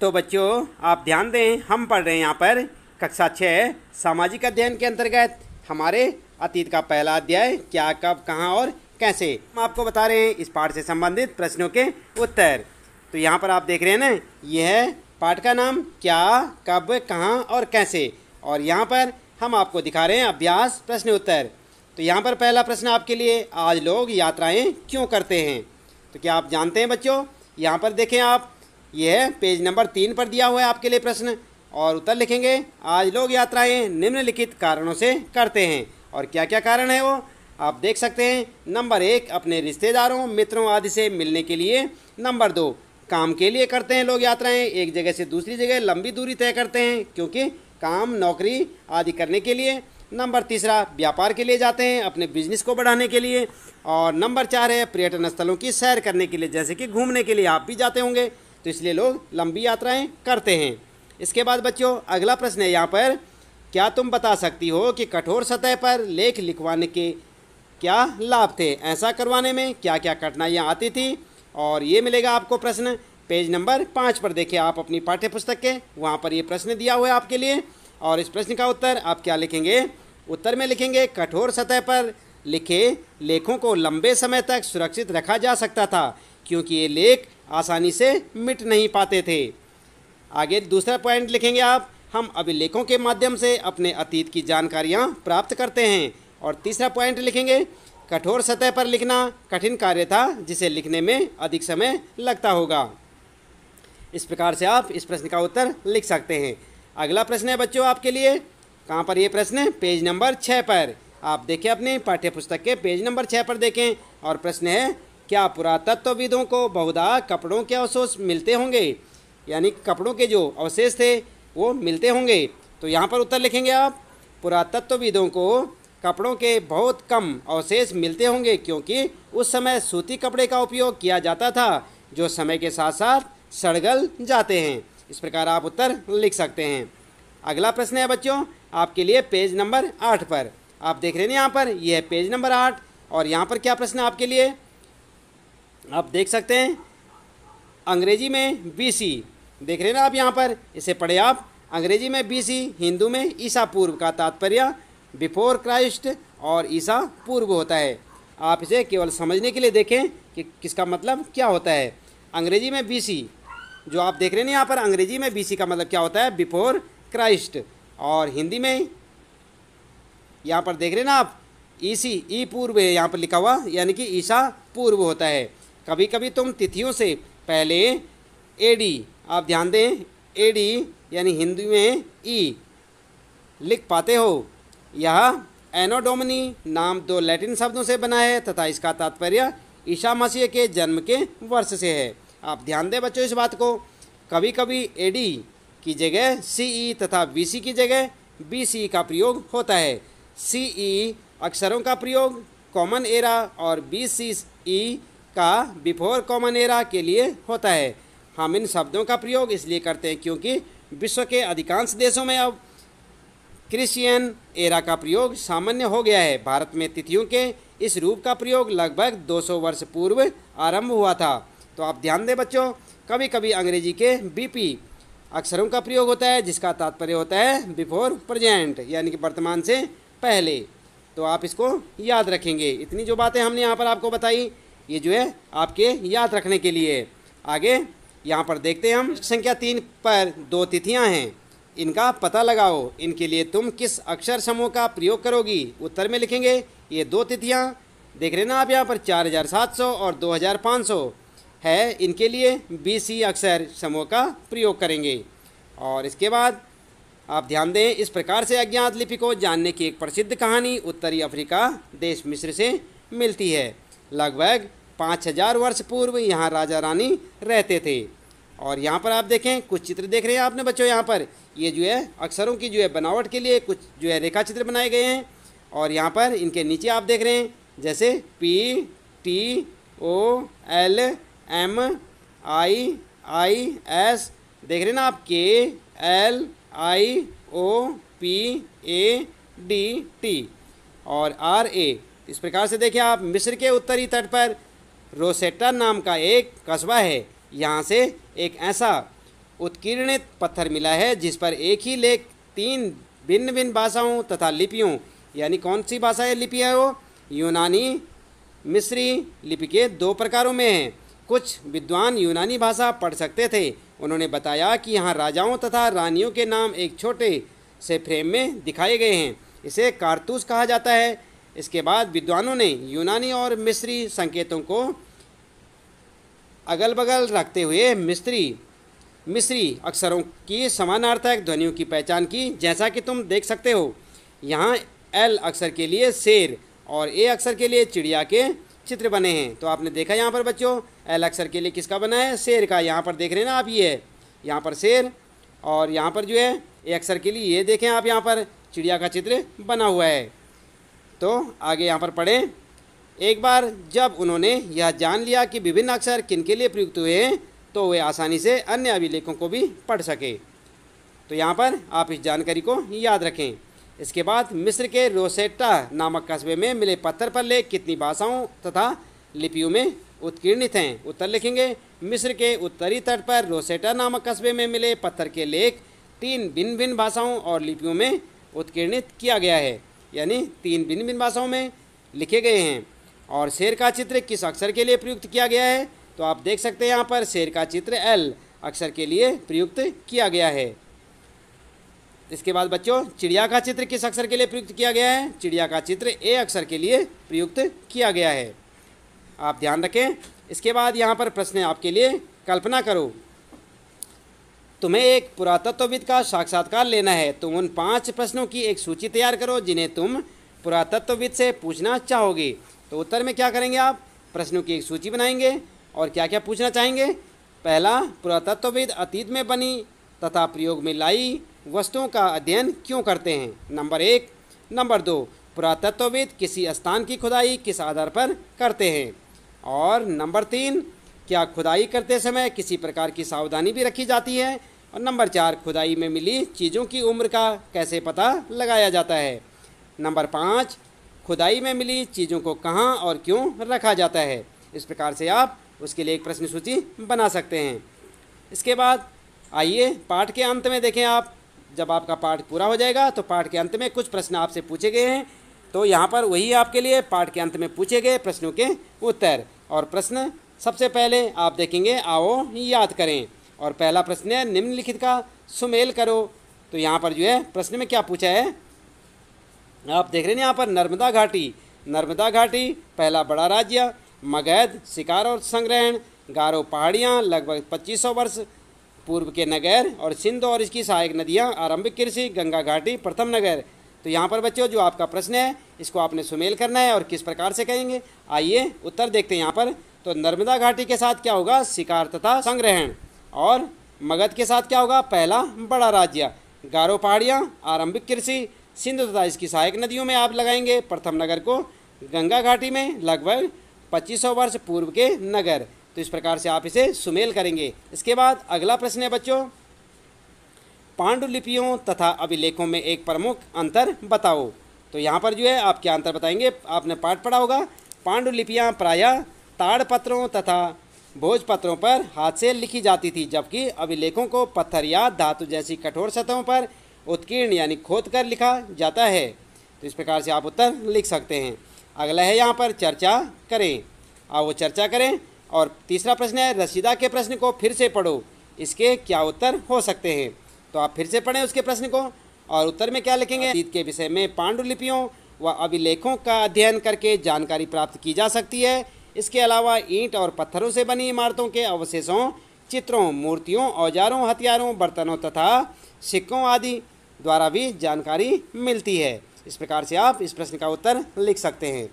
तो बच्चों आप ध्यान दें हम पढ़ रहे हैं यहाँ पर कक्षा छः सामाजिक अध्ययन के अंतर्गत हमारे अतीत का पहला अध्याय क्या कब कहाँ और कैसे हम आपको बता रहे हैं इस पाठ से संबंधित प्रश्नों के उत्तर तो यहाँ पर आप देख रहे हैं ना यह पाठ का नाम क्या कब कहाँ और कैसे और यहाँ पर हम आपको दिखा रहे हैं अभ्यास प्रश्न उत्तर तो यहाँ पर पहला प्रश्न आपके लिए आज लोग यात्राएं क्यों करते हैं तो क्या आप जानते हैं बच्चों यहाँ पर देखें आप ये है पेज नंबर तीन पर दिया हुआ है आपके लिए प्रश्न और उत्तर लिखेंगे आज लोग यात्राएं निम्नलिखित कारणों से करते हैं और क्या क्या कारण है वो आप देख सकते हैं नंबर एक अपने रिश्तेदारों मित्रों आदि से मिलने के लिए नंबर दो काम के लिए करते हैं लोग यात्राएं एक जगह से दूसरी जगह लंबी दूरी तय करते हैं क्योंकि काम नौकरी आदि करने के लिए नंबर तीसरा व्यापार के लिए जाते हैं अपने बिजनेस को बढ़ाने के लिए और नंबर चार है पर्यटन स्थलों की सैर करने के लिए जैसे कि घूमने के लिए आप भी जाते होंगे तो इसलिए लोग लंबी यात्राएं करते हैं इसके बाद बच्चों अगला प्रश्न है यहाँ पर क्या तुम बता सकती हो कि कठोर सतह पर लेख लिखवाने के क्या लाभ थे ऐसा करवाने में क्या क्या कठिनाइयाँ आती थी और ये मिलेगा आपको प्रश्न पेज नंबर पाँच पर देखिए आप अपनी पाठ्य पुस्तक के वहाँ पर ये प्रश्न दिया हुआ है आपके लिए और इस प्रश्न का उत्तर आप क्या लिखेंगे उत्तर में लिखेंगे कठोर सतह पर लिखे लेखों को लंबे समय तक सुरक्षित रखा जा सकता था क्योंकि ये लेख आसानी से मिट नहीं पाते थे आगे दूसरा पॉइंट लिखेंगे आप हम अभिलेखों के माध्यम से अपने अतीत की जानकारियाँ प्राप्त करते हैं और तीसरा पॉइंट लिखेंगे कठोर सतह पर लिखना कठिन कार्य था जिसे लिखने में अधिक समय लगता होगा इस प्रकार से आप इस प्रश्न का उत्तर लिख सकते हैं अगला प्रश्न है बच्चों आपके लिए कहाँ पर ये प्रश्न है पेज नंबर छः पर आप देखें अपने पाठ्य पुस्तक के पेज नंबर छः पर देखें और प्रश्न है क्या पुरातत्वविदों को बहुधा कपड़ों के अवशेष मिलते होंगे यानी कपड़ों के जो अवशेष थे वो मिलते होंगे तो यहाँ पर उत्तर लिखेंगे आप पुरातत्वविदों को कपड़ों के बहुत कम अवशेष मिलते होंगे क्योंकि उस समय सूती कपड़े का उपयोग किया जाता था जो समय के साथ साथ सड़गल जाते हैं इस प्रकार आप उत्तर लिख सकते हैं अगला प्रश्न है बच्चों आपके लिए पेज नंबर आठ पर आप देख रहे हैं यहाँ पर यह है पेज नंबर आठ और यहाँ पर क्या प्रश्न आपके लिए आप देख सकते हैं अंग्रेजी में बी सी देख रहे ना आप यहाँ पर इसे पढ़े आप अंग्रेजी में बी सी हिंदू में ईसा पूर्व का तात्पर्य बिफोर क्राइस्ट और ईसा पूर्व होता है आप इसे केवल समझने के लिए देखें कि किसका मतलब क्या होता है अंग्रेजी में बी सी जो आप देख रहे हैं यहाँ पर अंग्रेजी में बी सी का मतलब क्या होता है बिफोर क्राइस्ट और हिंदी में यहाँ पर देख रहे ना आप ई सी ई पूर्व है यहाँ पर लिखा हुआ यानी कि ईसा पूर्व होता है कभी कभी तुम तिथियों से पहले एडी आप ध्यान दें एडी यानी हिंदी में ई e लिख पाते हो यह एनोडोमनी नाम दो लैटिन शब्दों से बना है तथा इसका तात्पर्य ईशा मसीह के जन्म के वर्ष से है आप ध्यान दें बच्चों इस बात को कभी कभी एडी की जगह सी ई e तथा बीसी की जगह बी सी e का प्रयोग होता है सी ई अक्षरों का प्रयोग कॉमन एरा और बी सी ई का बिफोर कॉमन एरा के लिए होता है हम इन शब्दों का प्रयोग इसलिए करते हैं क्योंकि विश्व के अधिकांश देशों में अब क्रिश्चियन एरा का प्रयोग सामान्य हो गया है भारत में तिथियों के इस रूप का प्रयोग लगभग 200 वर्ष पूर्व आरंभ हुआ था तो आप ध्यान दें बच्चों कभी कभी अंग्रेजी के बीपी अक्षरों का प्रयोग होता है जिसका तात्पर्य होता है बिफोर प्रजेंट यानी कि वर्तमान से पहले तो आप इसको याद रखेंगे इतनी जो बातें हमने यहाँ पर आपको बताई ये जो है आपके याद रखने के लिए आगे यहाँ पर देखते हैं हम संख्या तीन पर दो तिथियाँ हैं इनका पता लगाओ इनके लिए तुम किस अक्षर समूह का प्रयोग करोगी उत्तर में लिखेंगे ये दो तिथियाँ देख रहे ना आप यहाँ पर चार हज़ार सात सौ और दो हज़ार पाँच सौ है इनके लिए बी सी अक्षर समूह का प्रयोग करेंगे और इसके बाद आप ध्यान दें इस प्रकार से अज्ञात लिपि को जानने की एक प्रसिद्ध कहानी उत्तरी अफ्रीका देश मिस्र से मिलती है लगभग पाँच हजार वर्ष पूर्व यहाँ राजा रानी रहते थे और यहाँ पर आप देखें कुछ चित्र देख रहे हैं आपने बच्चों यहाँ पर ये जो है अक्षरों की जो है बनावट के लिए कुछ जो है रेखा चित्र बनाए गए हैं और यहाँ पर इनके नीचे आप देख रहे हैं जैसे P T O L M I I S देख रहे हैं ना आप K L I O P A D T और आर ए इस प्रकार से देखिए आप मिस्र के उत्तरी तट पर रोसेटा नाम का एक कस्बा है यहाँ से एक ऐसा उत्कीर्णित पत्थर मिला है जिस पर एक ही लेख तीन भिन्न भिन्न भाषाओं तथा लिपियों यानी कौन सी भाषा या लिपि है वो यूनानी मिस्री लिपि के दो प्रकारों में है कुछ विद्वान यूनानी भाषा पढ़ सकते थे उन्होंने बताया कि यहाँ राजाओं तथा रानियों के नाम एक छोटे से फ्रेम में दिखाए गए हैं इसे कारतूस कहा जाता है इसके बाद विद्वानों ने यूनानी और मिस्री संकेतों को अगल बगल रखते हुए मिस्त्री मिस्री अक्षरों की समानार्थक ध्वनियों की पहचान की जैसा कि तुम देख सकते हो यहाँ एल अक्षर के लिए शेर और ए अक्षर के लिए चिड़िया के चित्र बने हैं तो आपने देखा यहाँ पर बच्चों एल अक्षर के लिए किसका बना है शेर का यहाँ पर देख रहे हैं ना आप ये है यहाँ पर शेर और यहाँ पर जो है ए अक्षर के लिए ये देखें आप यहाँ पर चिड़िया का चित्र बना हुआ है तो आगे यहाँ पर पढ़ें एक बार जब उन्होंने यह जान लिया कि विभिन्न अक्षर किन के लिए प्रयुक्त हुए हैं तो वे आसानी से अन्य अभिलेखों को भी पढ़ सके तो यहाँ पर आप इस जानकारी को याद रखें इसके बाद मिस्र के रोसेटा नामक कस्बे में मिले पत्थर पर लेख कितनी भाषाओं तथा लिपियों में उत्कीर्णित हैं उत्तर लिखेंगे मिस्र के उत्तरी तट पर रोसेटा नामक कस्बे में मिले पत्थर के लेख तीन भिन्न भिन्न भाषाओं और लिपियों में उत्कीर्णित किया गया है यानी तीन भिन्न भिन्न भाषाओं में लिखे गए हैं और शेर का चित्र किस अक्षर के लिए प्रयुक्त किया गया है तो आप देख सकते हैं यहाँ पर शेर का चित्र एल अक्षर के लिए प्रयुक्त किया गया है इसके बाद बच्चों चिड़िया का चित्र किस अक्षर के लिए प्रयुक्त किया गया है चिड़िया का चित्र ए अक्षर के लिए प्रयुक्त किया गया है आप ध्यान रखें इसके बाद यहाँ पर प्रश्न आपके लिए कल्पना करो तुम्हें एक पुरातत्वविद का साक्षात्कार लेना है तुम उन पांच प्रश्नों की एक सूची तैयार करो जिन्हें तुम पुरातत्वविद से पूछना चाहोगे तो उत्तर में क्या करेंगे आप प्रश्नों की एक सूची बनाएंगे और क्या क्या पूछना चाहेंगे पहला पुरातत्वविद अतीत में बनी तथा प्रयोग में लाई वस्तुओं का अध्ययन क्यों करते हैं नंबर एक नंबर दो पुरातत्वविद किसी स्थान की खुदाई किस आधार पर करते हैं और नंबर तीन क्या खुदाई करते समय किसी प्रकार की सावधानी भी रखी जाती है और नंबर चार खुदाई में मिली चीज़ों की उम्र का कैसे पता लगाया जाता है नंबर पाँच खुदाई में मिली चीज़ों को कहाँ और क्यों रखा जाता है इस प्रकार से आप उसके लिए एक प्रश्न सूची बना सकते हैं इसके बाद आइए पाठ के अंत में देखें आप जब आपका पाठ पूरा हो जाएगा तो पाठ के अंत में कुछ प्रश्न आपसे पूछे गए हैं तो यहाँ पर वही आपके लिए पाठ के अंत में पूछे गए प्रश्नों के उत्तर और प्रश्न सबसे पहले आप देखेंगे आओ याद करें और पहला प्रश्न है निम्नलिखित का सुमेल करो तो यहाँ पर जो है प्रश्न में क्या पूछा है आप देख रहे हैं यहाँ पर नर्मदा घाटी नर्मदा घाटी पहला बड़ा राज्य मगध शिकार और संग्रहण गारो पहाड़ियाँ लगभग 2500 वर्ष पूर्व के नगर और सिंध और इसकी सहायक नदियाँ आरंभिक कृषि गंगा घाटी प्रथम नगर तो यहाँ पर बच्चों जो आपका प्रश्न है इसको आपने सुमेल करना है और किस प्रकार से कहेंगे आइए उत्तर देखते हैं यहाँ पर तो नर्मदा घाटी के साथ क्या होगा शिकार तथा संग्रहण और मगध के साथ क्या होगा पहला बड़ा राज्य गारो पहाड़ियाँ आरंभिक कृषि सिंधु तथा इसकी सहायक नदियों में आप लगाएंगे प्रथम नगर को गंगा घाटी में लगभग 2500 वर्ष पूर्व के नगर तो इस प्रकार से आप इसे सुमेल करेंगे इसके बाद अगला प्रश्न है बच्चों पांडुलिपियों तथा अभिलेखों में एक प्रमुख अंतर बताओ तो यहाँ पर जो है आप क्या अंतर बताएंगे आपने पाठ पढ़ा होगा पांडुलिपियाँ प्रायः ताड़पत्रों तथा भोजपत्रों पर हाथ से लिखी जाती थी जबकि अभिलेखों को पत्थर या धातु जैसी कठोर सतहों पर उत्कीर्ण यानी खोद कर लिखा जाता है तो इस प्रकार से आप उत्तर लिख सकते हैं अगला है यहाँ पर चर्चा करें आप वो चर्चा करें और तीसरा प्रश्न है रसीदा के प्रश्न को फिर से पढ़ो इसके क्या उत्तर हो सकते हैं तो आप फिर से पढ़ें उसके प्रश्न को और उत्तर में क्या लिखेंगे अतीत के विषय में पांडुलिपियों व अभिलेखों का अध्ययन करके जानकारी प्राप्त की जा सकती है इसके अलावा ईंट और पत्थरों से बनी इमारतों के अवशेषों चित्रों मूर्तियों औजारों हथियारों बर्तनों तथा सिक्कों आदि द्वारा भी जानकारी मिलती है इस प्रकार से आप इस प्रश्न का उत्तर लिख सकते हैं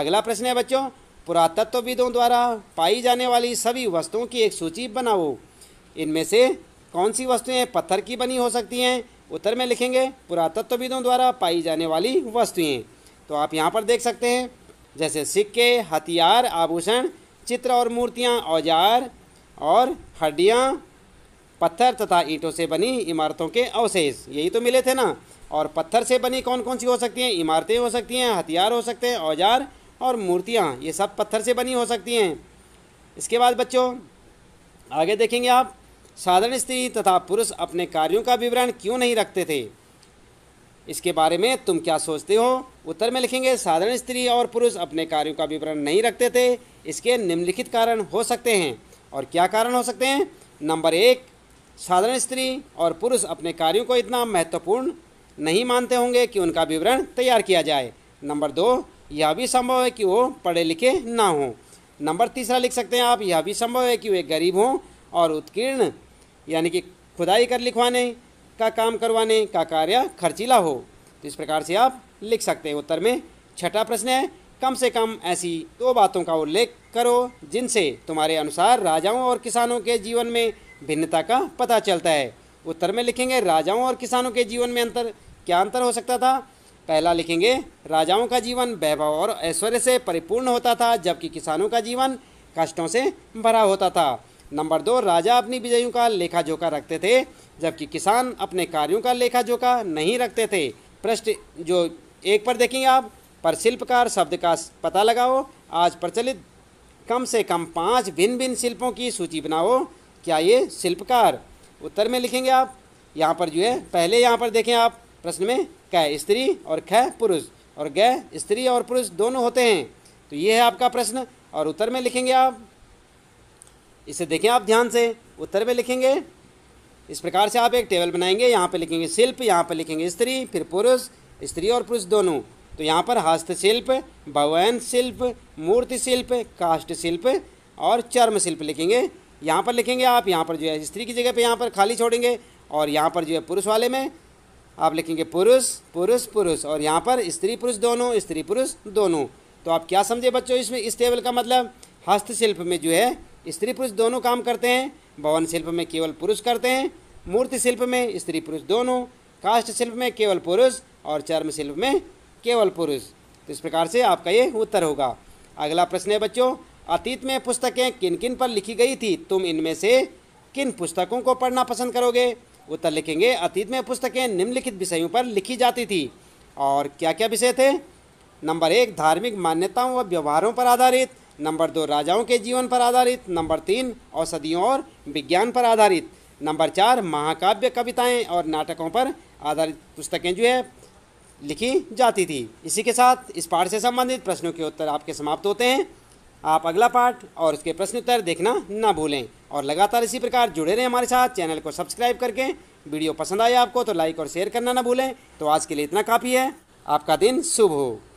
अगला प्रश्न है बच्चों पुरातत्वविदों द्वारा पाई जाने वाली सभी वस्तुओं की एक सूची बनाओ इनमें से कौन सी वस्तुएं पत्थर की बनी हो सकती हैं उत्तर में लिखेंगे पुरातत्वविदों द्वारा पाई जाने वाली वस्तुएं तो आप यहाँ पर देख सकते हैं जैसे सिक्के हथियार आभूषण चित्र और मूर्तियाँ औजार और हड्डियाँ पत्थर तथा ईंटों से बनी इमारतों के अवशेष यही तो मिले थे ना और पत्थर से बनी कौन कौन सी हो सकती हैं इमारतें हो सकती हैं हथियार हो सकते हैं औजार और मूर्तियाँ ये सब पत्थर से बनी हो सकती हैं इसके बाद बच्चों आगे देखेंगे आप साधारण स्त्री तथा पुरुष अपने कार्यों का विवरण क्यों नहीं रखते थे इसके बारे में तुम क्या सोचते हो उत्तर में लिखेंगे साधारण स्त्री और पुरुष अपने कार्यों का विवरण नहीं रखते थे इसके निम्नलिखित कारण हो सकते हैं और क्या कारण हो सकते हैं नंबर एक साधारण स्त्री और पुरुष अपने कार्यों को इतना महत्वपूर्ण नहीं मानते होंगे कि उनका विवरण तैयार किया जाए नंबर दो यह भी संभव है कि वो पढ़े लिखे ना हों नंबर तीसरा लिख सकते हैं आप यह भी संभव है कि वे गरीब हों और उत्कीर्ण यानी कि खुदाई कर लिखवाने का काम करवाने का कार्य खर्चीला हो तो इस प्रकार से आप लिख सकते हैं उत्तर में छठा प्रश्न है कम से कम ऐसी दो बातों का उल्लेख करो जिनसे तुम्हारे अनुसार राजाओं और किसानों के जीवन में भिन्नता का पता चलता है उत्तर में लिखेंगे राजाओं और किसानों के जीवन में अंतर क्या अंतर हो सकता था पहला लिखेंगे राजाओं का जीवन वैभव और ऐश्वर्य से परिपूर्ण होता था जबकि किसानों का जीवन कष्टों से भरा होता था नंबर दो राजा अपनी विजयों का लेखा जोखा रखते थे जबकि किसान अपने कार्यों का लेखा जोखा नहीं रखते थे प्रश्न जो एक पर देखेंगे आप पर शिल्पकार शब्द का पता लगाओ आज प्रचलित कम से कम पाँच भिन्न भिन्न शिल्पों की सूची बनाओ क्या ये शिल्पकार उत्तर में लिखेंगे आप यहाँ पर जो है पहले यहाँ पर देखें आप प्रश्न में क स्त्री और ख पुरुष और ग स्त्री और पुरुष दोनों होते हैं तो ये है आपका प्रश्न और उत्तर में लिखेंगे आप इसे देखें आप ध्यान से उत्तर में लिखेंगे इस प्रकार से आप एक टेबल बनाएंगे यहाँ पर लिखेंगे शिल्प यहाँ पर लिखेंगे स्त्री फिर पुरुष स्त्री और पुरुष दोनों तो यहाँ पर हस्तशिल्प भवन शिल्प मूर्ति शिल्प काष्ट शिल्प और चर्म शिल्प लिखेंगे यहाँ पर लिखेंगे आप यहाँ पर जो है स्त्री की जगह पे यहाँ पर खाली छोड़ेंगे और यहाँ पर जो है पुरुष वाले में आप लिखेंगे पुरुष पुरुष पुरुष और यहाँ पर स्त्री पुरुष दोनों स्त्री पुरुष दोनों तो आप क्या समझे बच्चों इसमें इस टेबल का मतलब हस्तशिल्प में जो है स्त्री पुरुष दोनों काम करते हैं भवन शिल्प में केवल पुरुष करते हैं मूर्ति शिल्प में स्त्री पुरुष दोनों काष्ठ शिल्प में केवल पुरुष और चर्म शिल्प में केवल पुरुष तो इस प्रकार से आपका ये उत्तर होगा अगला प्रश्न है बच्चों अतीत में पुस्तकें किन किन पर लिखी गई थी तुम इनमें से किन पुस्तकों को पढ़ना पसंद करोगे उत्तर लिखेंगे अतीत में पुस्तकें निम्नलिखित विषयों पर लिखी जाती थी और क्या क्या विषय थे नंबर एक धार्मिक मान्यताओं व व्यवहारों पर आधारित नंबर दो राजाओं के जीवन पर आधारित नंबर तीन औषधियों और विज्ञान पर आधारित नंबर चार महाकाव्य कविताएं और नाटकों पर आधारित पुस्तकें जो है लिखी जाती थी इसी के साथ इस पाठ से संबंधित प्रश्नों के उत्तर आपके समाप्त होते हैं आप अगला पाठ और उसके उत्तर देखना ना भूलें और लगातार इसी प्रकार जुड़े रहें हमारे साथ चैनल को सब्सक्राइब करके वीडियो पसंद आए आपको तो लाइक और शेयर करना ना भूलें तो आज के लिए इतना काफ़ी है आपका दिन शुभ हो